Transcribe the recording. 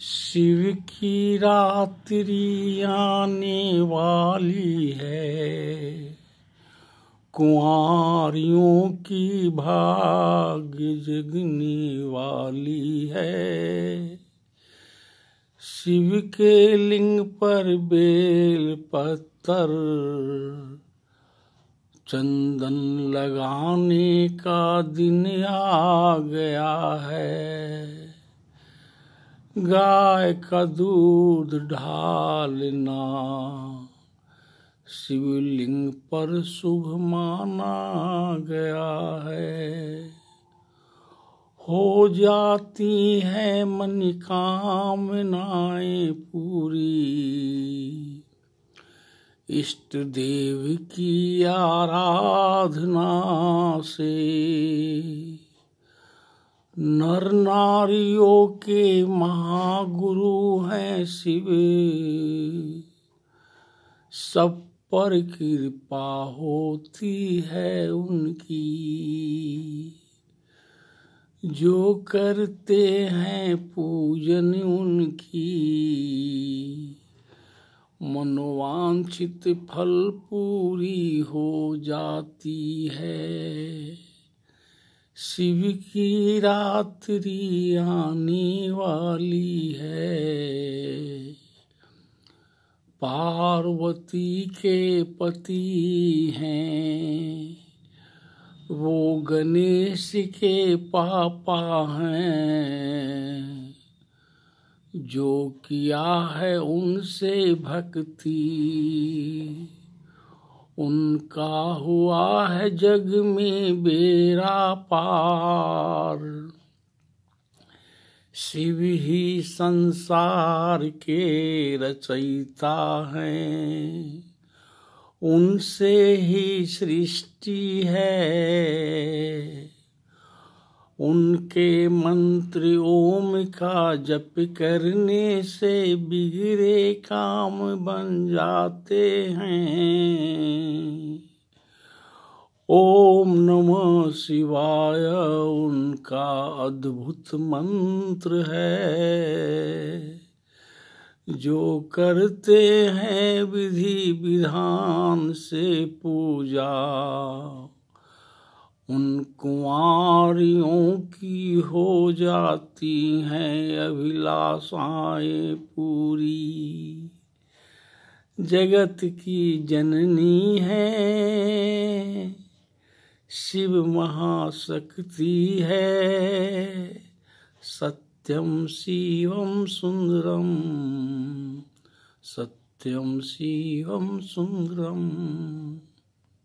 शिव की रात्रि आने वाली है कुआरियों की भाग जगने वाली है शिव के लिंग पर बेल पत्थर चंदन लगाने का दिन आ गया है गाय का दूध ढालना शिवलिंग पर शुभ माना गया है हो जाती है मन कामनाएं पूरी इष्ट देव की आराधना से नर नारियों के महागुरु हैं शिव सब पर कृपा होती है उनकी जो करते हैं पूजन उनकी मनोवांछित फल पूरी हो जाती है शिव की रात्रि आने वाली है पार्वती के पति हैं वो गणेश के पापा हैं जो किया है उनसे भक्ति उनका हुआ है जग में बेरा पार शिव ही संसार के रचयिता हैं उनसे ही सृष्टि है उनके मंत्र ओम का जप करने से बिगड़े काम बन जाते हैं ओम नमः शिवाय उनका अद्भुत मंत्र है जो करते हैं विधि विधान से पूजा उन कुंवरियों की हो जाती हैं अभिलाषाएं पूरी जगत की जननी है शिव महाशक्ति है सत्यम शिवम सुंदरम सत्यम शिवम सुंदरम